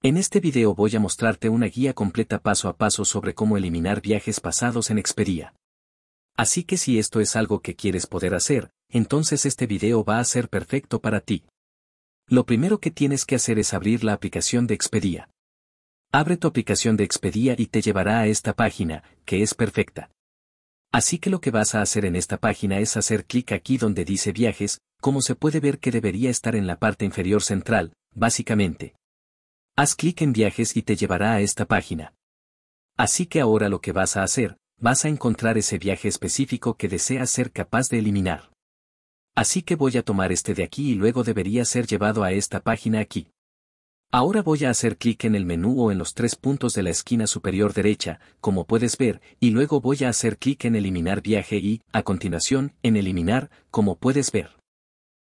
En este video voy a mostrarte una guía completa paso a paso sobre cómo eliminar viajes pasados en Expedia. Así que si esto es algo que quieres poder hacer, entonces este video va a ser perfecto para ti. Lo primero que tienes que hacer es abrir la aplicación de Expedia. Abre tu aplicación de Expedia y te llevará a esta página, que es perfecta. Así que lo que vas a hacer en esta página es hacer clic aquí donde dice viajes, como se puede ver que debería estar en la parte inferior central, básicamente. Haz clic en viajes y te llevará a esta página. Así que ahora lo que vas a hacer, vas a encontrar ese viaje específico que deseas ser capaz de eliminar. Así que voy a tomar este de aquí y luego debería ser llevado a esta página aquí. Ahora voy a hacer clic en el menú o en los tres puntos de la esquina superior derecha, como puedes ver, y luego voy a hacer clic en eliminar viaje y, a continuación, en eliminar, como puedes ver.